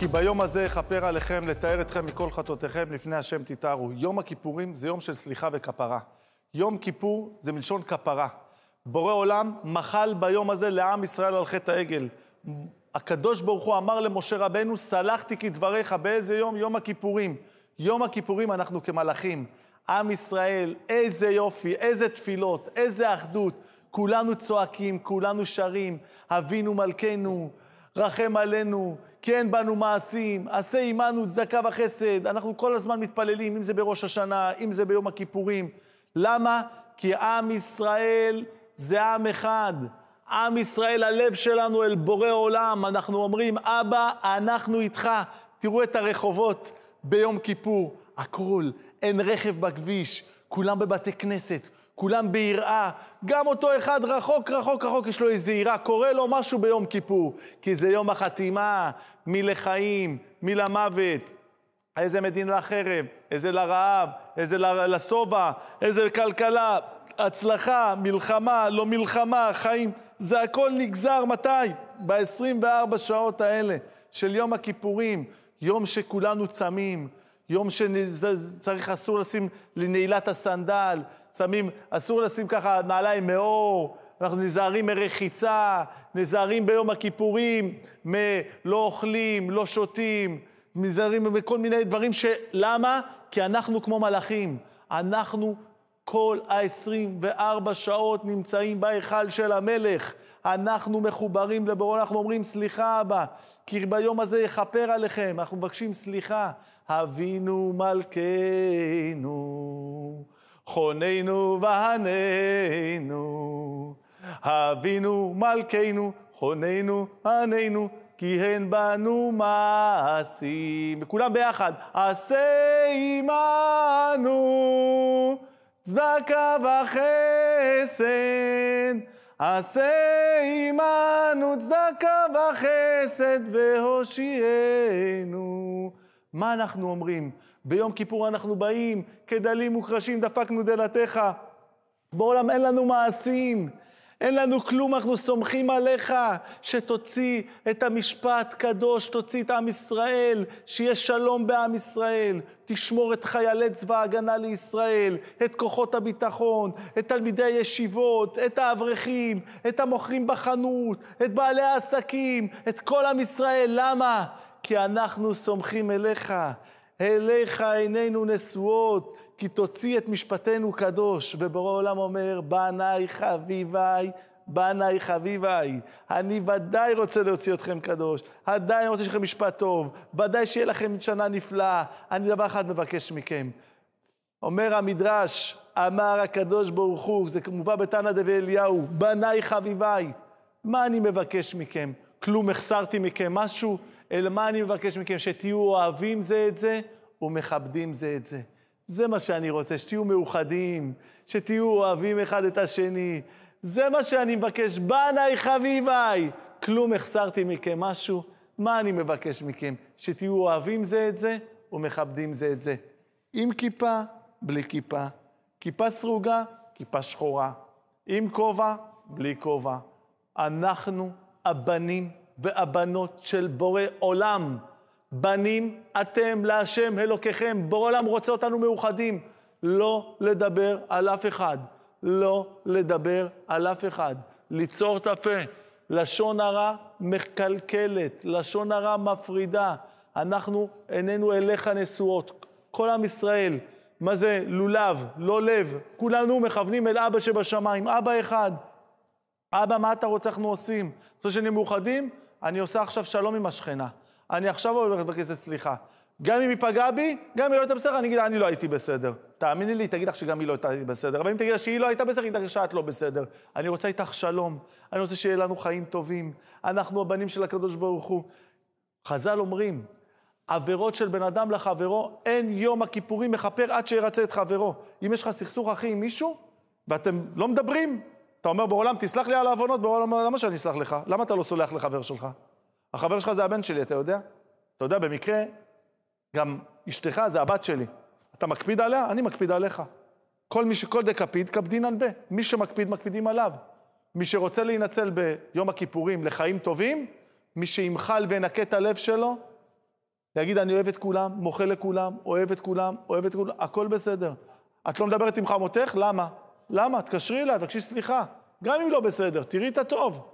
כי ביום הזה אכפר עליכם לתאר אתכם מכל חטאותיכם, לפני השם תתארו. יום הכיפורים זה יום של סליחה וכפרה. יום כיפור זה מלשון כפרה. בורא עולם מחל ביום הזה לעם ישראל על חטא העגל. הקדוש ברוך הוא אמר למשה רבנו, סלחתי כדבריך. באיזה יום? יום הכיפורים. יום הכיפורים אנחנו כמלאכים. עם ישראל, איזה יופי, איזה תפילות, איזה אחדות. כולנו צועקים, כולנו שרים, אבינו מלכנו. רחם עלינו, כי אין בנו מעשים, עשה עמנו צדקה וחסד. אנחנו כל הזמן מתפללים, אם זה בראש השנה, אם זה ביום הכיפורים. למה? כי עם ישראל זה עם אחד. עם ישראל, הלב שלנו אל בורא עולם. אנחנו אומרים, אבא, אנחנו איתך. תראו את הרחובות ביום כיפור, הכול, אין רכב בכביש, כולם בבתי כנסת, כולם ביראה, גם אותו אחד רחוק, רחוק, רחוק, יש לו איזה יראה, קורה לו משהו ביום כיפור, כי זה יום החתימה, מי לחיים, מי למוות, איזה מדינה לחרב, איזה לרעב, איזה לשובע, איזה כלכלה, הצלחה, מלחמה, לא מלחמה, חיים, זה הכל נגזר, מתי? ב-24 שעות האלה של יום הכיפורים, יום שכולנו צמים, יום שצריך, אסור לשים לנעילת הסנדל, שמים, אסור לשים ככה נעליים מאור, אנחנו נזהרים מרחיצה, נזהרים ביום הכיפורים, מלא אוכלים, לא שותים, נזהרים מכל מיני דברים ש... למה? כי אנחנו כמו מלאכים, אנחנו כל ה-24 שעות נמצאים בהיכל של המלך. אנחנו מחוברים לבורא, אנחנו אומרים, סליחה, אבא, כי ביום הזה יכפר עליכם. אנחנו מבקשים סליחה. אבינו מלכנו. חוננו וענינו, אבינו מלכנו, חוננו עננו, כי הן בנו מעשים. וכולם ביחד, עשה עמנו צדקה וחסד, עשה עמנו צדקה וחסד והושיענו. מה אנחנו אומרים? ביום כיפור אנחנו באים, כדלים וקרשים דפקנו דלתיך. בעולם אין לנו מעשים, אין לנו כלום, אנחנו סומכים עליך שתוציא את המשפט קדוש, תוציא את עם ישראל, שיהיה שלום בעם ישראל. תשמור את חיילי צבא ההגנה לישראל, את כוחות הביטחון, את תלמידי הישיבות, את האברכים, את המוכרים בחנות, את בעלי העסקים, את כל עם ישראל. למה? כי אנחנו סומכים אליך. אליך עינינו נשואות, כי תוציא את משפטנו קדוש. ובורא העולם אומר, בניי חביביי, בניי חביביי, אני ודאי רוצה להוציא אתכם קדוש, עדיין רוצה שיהיה לכם משפט טוב, ודאי שיהיה לכם שנה נפלאה. אני דבר אחד מבקש מכם. אומר המדרש, אמר הקדוש ברוך הוא, זה מובא בתנא דבי אליהו, בניי חביביי, מה אני מבקש מכם? כלום החסרתי מכם משהו? אלא אה, מה אני מבקש מכם? שתהיו אוהבים זה את זה ומכבדים זה את זה. זה מה שאני רוצה, שתהיו מאוחדים, שתהיו אוהבים אחד את השני. זה מה שאני מבקש, בנאי חביביי. כלום החסרתי מכם משהו, מה אני מבקש מכם? שתהיו אוהבים זה את זה ומכבדים זה את זה. עם כיפה, בלי כיפה. כיפה סרוגה, כיפה שחורה. עם כובע, בלי כובע. אנחנו, הבנים, והבנות של בורא עולם. בנים אתם להשם אלוקיכם. בורא עולם רוצה אותנו מאוחדים. לא לדבר על אף אחד. לא לדבר על אף אחד. ליצור את הפה. לשון הרע מקלקלת, לשון הרע מפרידה. אנחנו איננו אליך נשואות. כל עם ישראל, מה זה לולב, לא לב, כולנו מכוונים אל אבא שבשמיים, אבא אחד. אבא, מה אתה רוצה אנחנו עושים? אתה רוצה שנהיה מאוחדים? אני עושה עכשיו שלום עם השכנה. אני עכשיו הולך לבקש סליחה. גם אם היא פגעה בי, גם אם היא לא הייתה בסדר, אני אגיד לה, אני לא הייתי בסדר. תאמיני לי, תגיד לך שגם היא לא הייתה בסדר. אבל אם תגיד לה שהיא לא הייתה בסדר, היא תגיד שאת לא בסדר. אני רוצה איתך שלום. אני רוצה שיהיה לנו חיים טובים. אנחנו הבנים של הקדוש ברוך הוא. חז"ל אומרים, עבירות של בן אדם לחברו, אין יום הכיפורים מכפר עד שירצה את חברו. אם יש לך סכסוך, אחי, עם מישהו, ואתם לא מדברים, אתה אומר בעולם, תסלח לי על העוונות, בעולם, למה שאני אסלח לך? למה אתה לא סולח לחבר שלך? החבר שלך זה הבן שלי, אתה יודע? אתה יודע, במקרה, גם אשתך זה הבת שלי. אתה מקפיד עליה? אני מקפיד עליך. כל מי שכל דקפיד, קפדינן בה. מי שמקפיד, מקפידים עליו. מי שרוצה להינצל ביום הכיפורים לחיים טובים, מי שימחל וינקה את הלב שלו, יגיד, אני אוהב את כולם, מוחה לכולם, אוהב את כולם, אוהב את כולם, הכל בסדר. את לא מדברת עם חמותך? למה? למה? תקשרי אליי, תבקשי סליחה. גם אם לא בסדר, תראי את הטוב.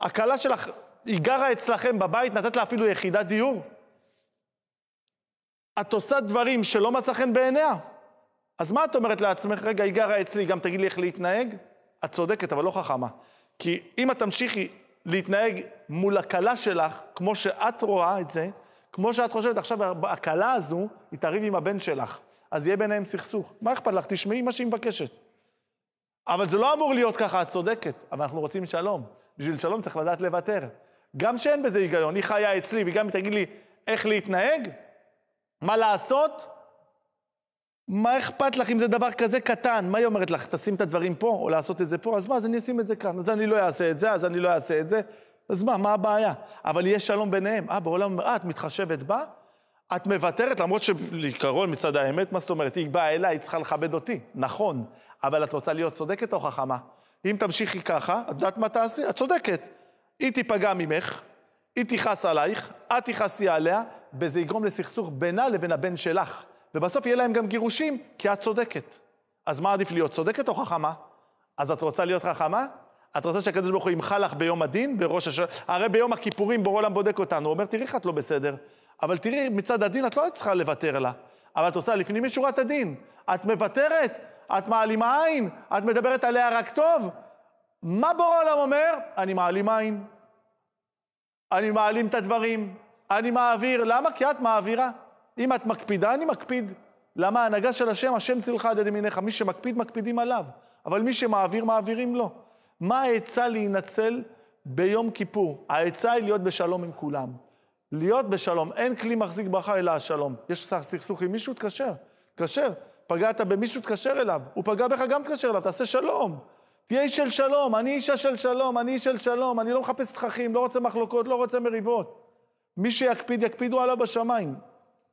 הכלה שלך, היא גרה אצלכם בבית, נתת לה אפילו יחידת דיור. את עושה דברים שלא מצא חן בעיניה. אז מה את אומרת לעצמך? רגע, היא גרה אצלי, גם תגיד לי איך להתנהג? את צודקת, אבל לא חכמה. כי אם את תמשיכי להתנהג מול הכלה שלך, כמו שאת רואה את זה, כמו שאת חושבת, עכשיו הכלה הזו, היא תריב עם הבן שלך. אז יהיה ביניהם סכסוך. מה אכפת לך? תשמעי מה שהיא מבקשת. אבל זה לא אמור להיות ככה, את צודקת, אבל אנחנו רוצים שלום. בשביל שלום צריך לדעת לוותר. גם שאין בזה היגיון, היא חיה אצלי, וגם היא תגיד לי איך להתנהג, מה לעשות, מה אכפת לך אם זה דבר כזה קטן? מה היא אומרת לך? תשים את הדברים פה, או לעשות את זה פה? אז מה, אז אני אשים את זה כאן. אז אני לא אעשה את זה, אז אני לא אעשה את זה. אז מה, מה הבעיה? אבל יש שלום ביניהם. אה, בעולם, אה, את מתחשבת בה? את מוותרת, למרות שלעיקרון מצד האמת, מה זאת אומרת? היא באה אליי, היא צריכה לכבד אותי, נכון, אבל את רוצה להיות צודקת או חכמה? אם תמשיכי ככה, את יודעת מה תעשי? את צודקת. היא תיפגע ממך, היא תכעס עלייך, את תכעסי עליה, וזה יגרום לסכסוך בינה לבין הבן שלך. ובסוף יהיה להם גם גירושים, כי את צודקת. אז מה עדיף להיות, צודקת או חכמה? אז את רוצה להיות חכמה? את רוצה שהקדוש ברוך הוא ימחל לך ביום הדין, בראש השנה? הרי ביום הכיפורים בורא עולם בודק אותנו, הוא אומר, תראי איך את לא בסדר. אבל תראי, מצד הדין את לא צריכה לוותר לה, אבל את עושה לפנים משורת הדין. את מוותרת, את מעלים עין, את מדברת עליה רק טוב. מה בורא העולם אומר? אני מעלים עין. אני מעלים את הדברים, אני מעביר. למה? כי את מעבירה. אם את מקפידה, אני מקפיד. למה ההנהגה של השם, השם צילך עד יד ימיניך. מי שמקפיד, מקפידים עליו. אבל מי שמעביר, מעבירים לו. מה העצה להינצל ביום כיפור? העצה היא להיות בשלום עם כולם. להיות בשלום. אין כלי מחזיק ברכה אלא השלום. יש סכסוך עם מישהו, תקשר. תקשר. פגעת במישהו, תקשר אליו. הוא פגע בך, גם תקשר אליו, תעשה שלום. תהיה איש של שלום, אני אישה של שלום, אני איש של שלום, אני לא מחפש תככים, לא רוצה מחלוקות, לא רוצה מריבות. מי שיקפיד, יקפידו עליו בשמיים.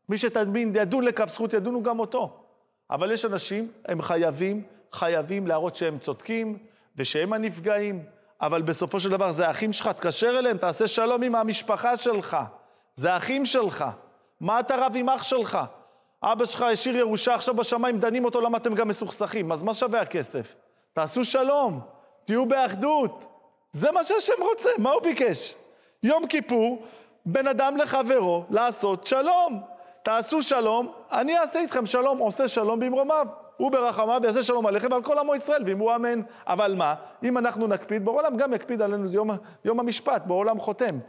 מי שתדמין, ידון לכף זכות, ידונו גם אותו. אבל יש אנשים, הם חייבים, חייבים להראות שהם צודקים ושהם הנפגעים, אבל בסופו של דבר זה האחים שלך, תקשר אליהם, תעשה שלום עם המשפחה שלך. זה האחים שלך. מה אתה רב עם אח שלך? אבא שלך השאיר ירושה עכשיו בשמיים, דנים אותו, למה אתם גם מסוכסכים? אז מה שווה הכסף? תעשו שלום, תהיו באחדות. זה מה שהשם רוצה, מה הוא ביקש? יום כיפור, בין אדם לחברו, לעשות שלום. תעשו שלום, אני אעשה איתכם שלום, עושה שלום במרומיו. הוא ברחמיו יעשה שלום עליכם ועל כל עמו ישראל, ואם הוא אמן. אבל מה, אם אנחנו נקפיד, בעולם גם יקפיד עלינו, זה יום, יום המשפט, בעולם חותם.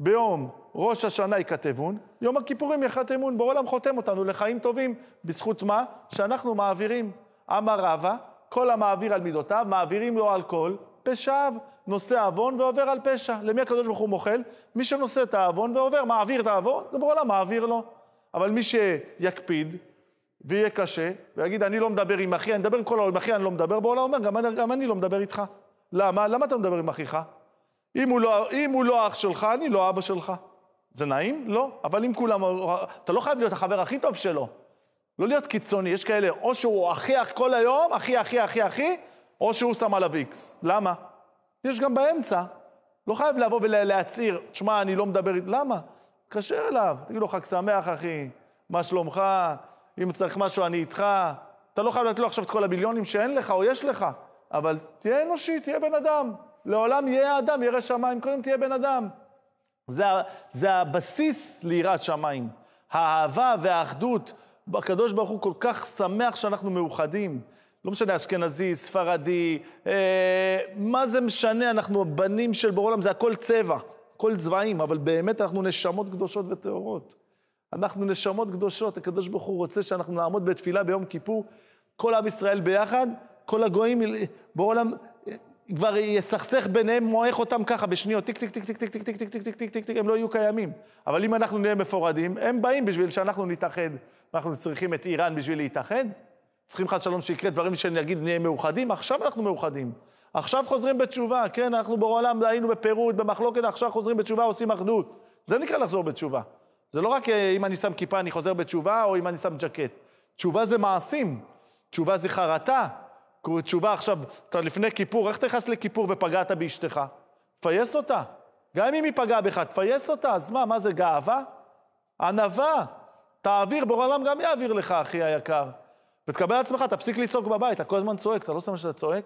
ביום ראש השנה ייכתבון, יום הכיפורים ייחתמון. בורא עולם חותם אותנו לחיים טובים, בזכות מה? שאנחנו מעבירים. אמר רבא, כל המעביר על מידותיו, מעבירים לו על כל פשעיו. נושא עוון ועובר על פשע. למי הקדוש ברוך הוא מוחל? מי שנושא את העוון ועובר, מעביר את העוון, זה בורא עולם מעביר לו. אבל מי שיקפיד ויהיה קשה, ויגיד, אני לא מדבר עם אחי, אני מדבר עם כל העולם, עם אחי אני לא מדבר, בורא עולם אומר, גם, גם אני לא מדבר איתך. למה? למה אתה מדבר עם אחיך? אם הוא, לא, אם הוא לא אח שלך, אני לא אבא שלך. זה נעים? לא. אבל אם כולם... אתה לא חייב להיות החבר הכי טוב שלו. לא להיות קיצוני, יש כאלה, או שהוא הכי אח כל היום, הכי, הכי, הכי, הכי, או שהוא שם עליו איקס. למה? יש גם באמצע. לא חייב לבוא ולהצהיר, תשמע, אני לא מדבר... למה? תתקשר אליו, תגיד לו, חג שמח, אחי, מה שלומך? אם צריך משהו, אני איתך. אתה לא חייב לתת לו עכשיו את כל המיליונים שאין לך או יש לך, אבל תהיה אנושי, תהיה בן אדם. לעולם יהיה האדם ירא שמיים, קודם תהיה בן אדם. זה, זה הבסיס ליראת שמיים. האהבה והאחדות, הקדוש ברוך הוא כל כך שמח שאנחנו מאוחדים. לא משנה אשכנזי, ספרדי, אה, מה זה משנה, אנחנו הבנים של בור עולם, זה הכל צבע, הכל צבעים, אבל באמת אנחנו נשמות קדושות וטהורות. אנחנו נשמות קדושות, הקדוש ברוך הוא רוצה שאנחנו נעמוד בתפילה ביום כיפור, כל עם ישראל ביחד, כל הגויים, בעולם, כבר יסכסך ביניהם, מועך אותם ככה בשניות, טיק, טיק, טיק, טיק, טיק, טיק, טיק, טיק, טיק, טיק, טיק, טיק, טיק, הם לא יהיו קיימים. אבל אם אנחנו נהיה מפורדים, הם באים בשביל שאנחנו נתאחד. אנחנו צריכים את איראן בשביל להתאחד? צריכים חס שלום שיקרה דברים שנגיד נהיה מאוחדים? עכשיו אנחנו מאוחדים. עכשיו חוזרים בתשובה, כן, אנחנו בעולם היינו בפירוד, במחלוקת, עכשיו חוזרים בתשובה, עושים אחדות. זה נקרא לחזור בתשובה. זה לא רק אם אני שם כיפה אני חוזר בתשובה, או אם אני שם ג'קט. תשובה זה מעשים, תשובה זה חרטה, תשובה עכשיו, אתה לפני כיפור, איך תיכנס לכיפור ופגעת באשתך? תפייס אותה. גם אם היא פגעה בך, תפייס אותה, אז מה, מה זה גאווה? ענווה. תעביר, בורא העולם גם יעביר לך, אחי היקר. ותקבל עצמך, תפסיק לצעוק בבית, אתה כל הזמן צועק, אתה לא שם שאתה צועק?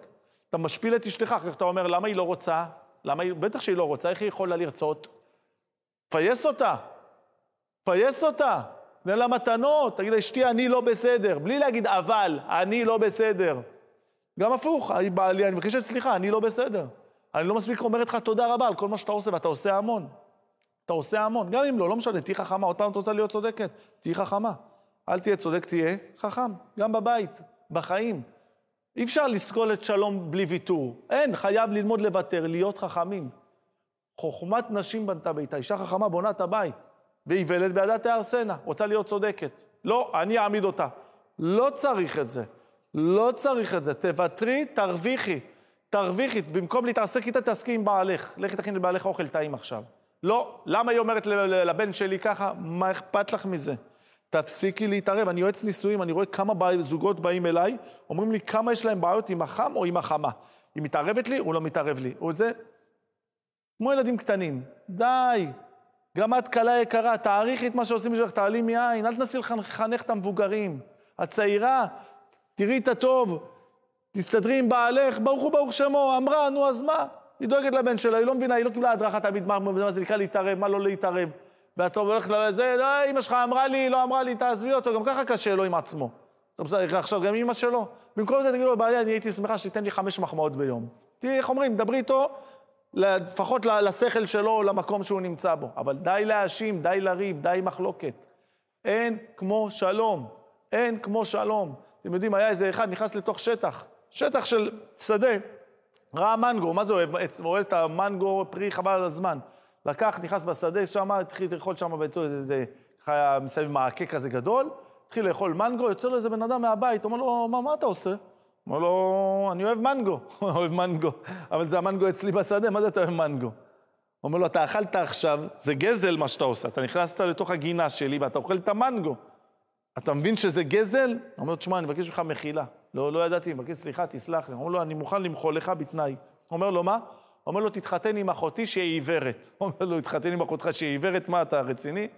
אתה משפיל את אשתך, אחר כך אתה אומר, למה היא לא רוצה? למה היא, בטח שהיא לא רוצה, איך היא יכולה לרצות? פייס אותה. פייס אותה. תן לה מתנות, תגיד לאשתי, אני לא בסדר. בלי להגיד, אבל, אני לא בסדר. גם הפוך, אני מבקשת סליחה, אני לא בסדר. אני לא מספיק אומרת לך תודה רבה על כל מה שאתה עושה, ואתה עושה המון. אתה עושה המון, גם אם לא, לא משנה, תהיי חכמה, עוד פעם את רוצה להיות צודקת, תהיי חכמה. אל תהיה צודק, תהיה חכם, גם בבית, בחיים. אי אפשר לסקול את שלום בלי ויתור. אין, חייב ללמוד לוותר, להיות חכמים. חוכמת נשים בנתה ביתה, אישה חכמה בונה את הבית, ואיוולת בידה תהרסנה, רוצה להיות צודקת. לא, אני אעמיד אותה. לא צריך את זה. לא צריך את זה, תוותרי, תרוויחי. תרוויחי, במקום להתעסק איתה, תעסקי עם בעלך. לכי תכין לבעלך אוכל טעים עכשיו. לא, למה היא אומרת לבן שלי ככה? מה אכפת לך מזה? תפסיקי להתערב. אני יועץ נישואים, אני רואה כמה זוגות באים אליי, אומרים לי כמה יש להם בעיות עם החם או עם החמה. היא מתערבת לי, הוא לא מתערב לי. הוא זה, כמו ילדים קטנים. די. גם את קלה יקרה, תעריכי את מה שעושים בשבילך, תעלי מעין, אל תנסי לחנך את המבוגרים. הצעירה, תראי את הטוב, תסתדרי עם בעלך, ברוך הוא ברוך שמו, אמרה, נו אז מה? היא דואגת לבן שלה, היא לא מבינה, היא לא קיבלה הדרכה תמיד מה, מה זה נקרא להתערב, מה לא להתערב. ואתה הולך לזה, לא, אה, אמא שלך אמרה לי, לא אמרה לי, תעזבי אותו, גם ככה קשה לו עם עצמו. אתה בסדר, עכשיו גם אמא שלו. במקום זה תגידו לו, בעלי, אני הייתי שמחה שתיתן לי חמש מחמאות ביום. תראי, איך אומרים, דברי איתו, לפחות לשכל שלו או למקום שהוא נמצא בו. אבל די להאשים, די לריב, די מחלוקת. אין כמו שלום. אין כמו שלום. אתם יודעים, היה איזה אחד נכנס לתוך שטח, שטח של שדה, ראה מנגו, מה זה אוהב? הוא אוהב את המנגו, פרי חבל על הזמן. לקח, נכנס בשדה שם, התחיל לאכול שם באיזה, איזה, ככה מסביב מעקה כזה גדול, התחיל לאכול מנגו, יוצא לו איזה בן אדם מהבית, אומר לו, מה, מה אתה עושה? אמר לו, אני אוהב מנגו. אוהב מנגו, אבל זה המנגו אצלי בשדה, מה זה אתה אוהב מנגו? אומר לו, אתה אכלת עכשיו, זה גזל מה שאתה עושה, אתה נכנסת לתוך הגינה שלי ואתה אוכל את המנגו. אתה מבין שזה גזל? הוא אומר, תשמע, אני מבקש ממך מחילה. לא, לא ידעתי, מבקש סליחה, תסלח לי. הוא אומר לו, אני מוכן למחול לך בתנאי. הוא אומר לו, מה? הוא אומר לו, תתחתן עם אחותי שהיא עיוורת. הוא אומר לו, תתחתן עם אחותך שהיא עיוורת, מה, אתה רציני?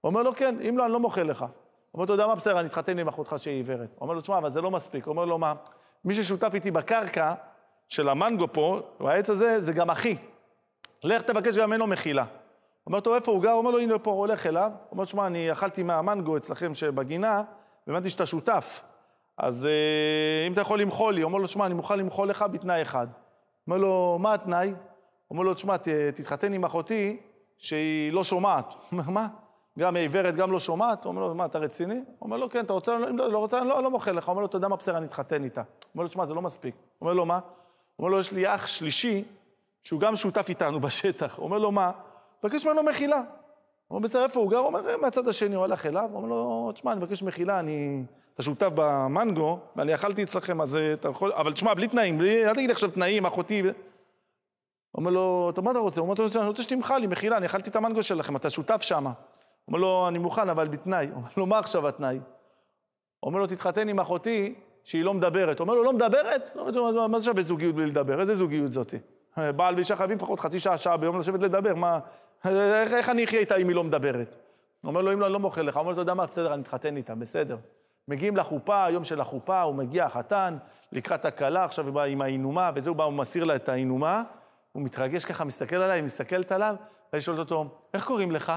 הוא אומר לו, כן, אם לא, אני לא מוחל לך. הוא אומר, אתה יודע מה, בסדר, אני אתחתן עם אחותך שהיא עיוורת. הוא אומר לו, תשמע, אבל זה לא מספיק. הוא אומר לו, מה? מי ששותף איתי בקרקע של המנגו פה, העץ הזה, זה גם אחי. לך תבקש גם ממנו מחילה. אומר אותו, איפה הוא גר? הוא אומר לו, הנה פה, הולך אליו. הוא אומר, שמע, אני אכלתי מהמנגו אצלכם שבגינה, והבנתי שאתה שותף. אז אה, אם אתה יכול למחול לי, אומר לו, שמע, אני מוכן למחול לך בתנאי אחד. אומר לו, מה התנאי? אומר לו, תשמע, תתחתן עם אחותי שהיא לא שומעת. הוא אומר, מה? גם עיוורת, גם לא שומעת? אומר לו, מה, אתה רציני? אומר לו, כן, אתה רוצה, אם לא, לא רוצה, אני לא, לא מוכר לך. אומר לו, אתה יודע מה בסדר, אני אתחתן איתה. אומר לו, תשמע, זה לא מספיק. אומר לו, מה? אומר לו, יש לי אח שלישי, שהוא גם שותף איתנו בשטח. אומר לו, מה? מבקש ממנו מחילה. הוא אומר, בסדר, איפה הוא גר? הוא אומר, מהצד השני, הוא הלך אליו, הוא אומר לו, תשמע, אני מבקש מחילה, אני... אתה שותף במנגו, ואני אכלתי אצלכם, אז אה, אתה יכול... אבל תשמע, בלי תנאים, בלי... אל תגיד עכשיו תנאים, אחותי... הוא אומר לו, אתה מה אתה רוצה? הוא אומר אני רוצה שתמחה לי, מחילה, אני אכלתי את המנגו שלכם, אתה שותף שם. הוא אומר לו, אני מוכן, אבל בתנאי. הוא אומר לו, מה עכשיו התנאי? הוא אומר לו, תתחתן עם אחותי, שהיא לא מדברת. הוא אומר לו, לא מדברת? מה זה שווה זוגיות בלי לדבר? איזה זוגיות זאתי? בעל ואישה חייבים לפחות חצי שעה, שעה ביום לשבת לדבר, מה... איך, איך אני אחיה איתה אם היא לא מדברת? הוא אומר לו, אם לא, אני לא מוכר לך. הוא אומר לו, אתה יודע מה, בסדר, אני אתחתן איתה, בסדר. מגיעים לחופה, יום של החופה, הוא מגיע, החתן, לקראת הכלה, עכשיו היא באה עם ההינומה, הוא בא, הוא מסיר לה את ההינומה, הוא מתרגש ככה, מסתכל עליי, מסתכלת עליו, ואני שואל אותו, איך קוראים לך?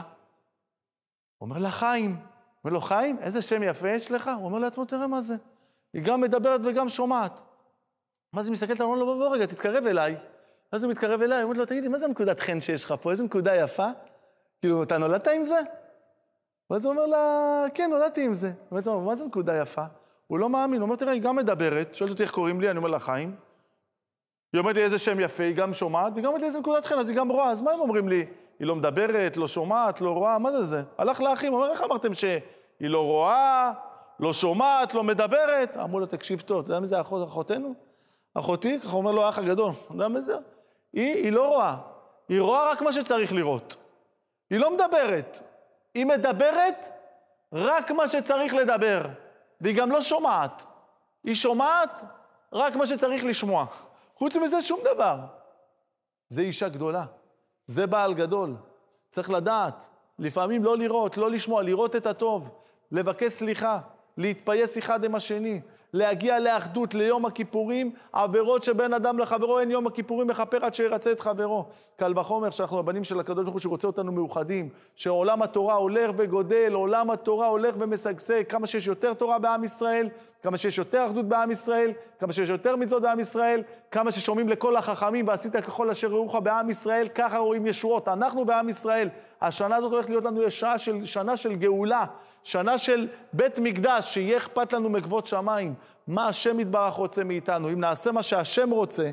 הוא אומר לה, חיים. הוא אומר לו, חיים, איזה שם יפה יש לך? הוא אומר לעצמו, תראה מה זה. היא גם מדברת וגם שומעת. ואז היא מסתכלת עליו? הוא אומר לו, בוא, בוא רגע, תתקרב אליי. ואז הוא מתקרב אליי, הוא אומר לו, תגיד לי, מה זה הנקודת חן שיש לך פה? איזה נקודה יפה? כאילו, אתה נולדת עם זה? ואז הוא אומר לה, כן, נולדתי עם זה. הוא אומר, מה זה נקודה יפה? הוא לא מאמין, הוא אומר, תראה, היא גם מדברת, שואלת אותי איך קוראים לי, אני אומר לה, חיים. היא אומרת לי איזה שם יפה, היא גם שומעת, והיא גם אומרת לי איזה נקודת חן, אז היא גם רואה, אז מה הם אומרים לי? היא לא מדברת, לא שומעת, לא רואה, מה זה זה? הלך לאחים, אומר, איך אמרתם שהיא לא רואה, לא שומעת, לא מדברת? אמרו לו, תקשיב טוב, אתה יודע מי זה אחות, אחותנו? אחותי? ככה אומר לו האח הגדול, אתה יודע מי זה? היא, היא לא רואה. היא רואה רק מה שצריך לראות. היא לא מדברת. היא מדברת רק מה שצריך לדבר. והיא גם לא שומעת. היא שומעת רק מה שצריך לשמוע. חוץ מזה, שום דבר. זה אישה גדולה. זה בעל גדול. צריך לדעת, לפעמים לא לראות, לא לשמוע, לראות את הטוב, לבקש סליחה, להתפייס אחד עם השני, להגיע לאחדות, ליום הכיפורים, עבירות שבין אדם לחברו, אין יום הכיפורים מכפר עד שירצה את חברו. קל וחומר שאנחנו הבנים של הקדוש ברוך הוא שרוצה אותנו מאוחדים, שעולם התורה הולך וגודל, עולם התורה הולך ומשגשג, כמה שיש יותר תורה בעם ישראל, כמה שיש יותר אחדות בעם ישראל, כמה שיש יותר מצוות בעם ישראל, כמה ששומעים לכל החכמים ועשית ככל אשר ראוך בעם ישראל, ככה רואים ישועות. אנחנו בעם ישראל, השנה הזאת הולכת להיות לנו שעה של, שנה של גאולה, שנה של בית מקדש, שיהיה אכפת לנו מכבוד שמיים. מה השם יתברך רוצה מאיתנו? אם נעשה מה שהשם רוצה,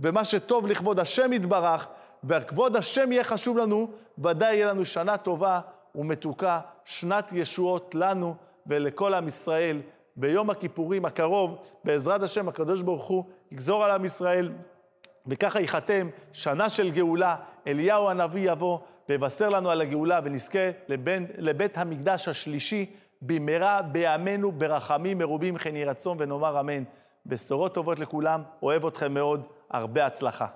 ומה שטוב לכבוד השם יתברך, וכבוד השם יהיה חשוב לנו, ודאי יהיה לנו שנה טובה ומתוקה, שנת ישועות לנו ולכל עם ישראל. ביום הכיפורים הקרוב, בעזרת השם, הקדוש ברוך הוא יגזור על עם ישראל, וככה ייחתם שנה של גאולה, אליהו הנביא יבוא, ויבשר לנו על הגאולה, ונזכה לבין, לבית המקדש השלישי, במהרה בימינו ברחמים מרובים, כן יהי רצון ונאמר אמן. בשורות טובות לכולם, אוהב אתכם מאוד, הרבה הצלחה.